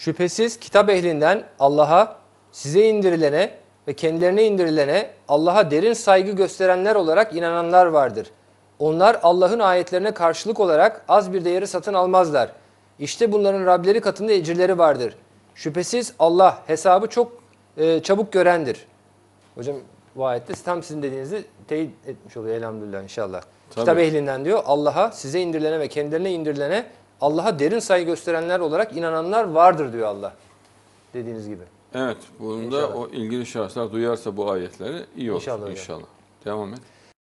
Şüphesiz kitap ehlinden Allah'a, size indirilene ve kendilerine indirilene Allah'a derin saygı gösterenler olarak inananlar vardır. Onlar Allah'ın ayetlerine karşılık olarak az bir değeri satın almazlar. İşte bunların Rableri katında ecirleri vardır. Şüphesiz Allah hesabı çok e, çabuk görendir. Hocam bu ayette tam sizin dediğinizi teyit etmiş oluyor elhamdülillah inşallah. Tabii. Kitap ehlinden diyor Allah'a size indirilene ve kendilerine indirilene Allah'a derin saygı gösterenler olarak inananlar vardır diyor Allah. Dediğiniz gibi. Evet, bunu da o ilgili şahıslar duyarsa bu ayetleri iyi olur İnşallah. inşallah. Devam et.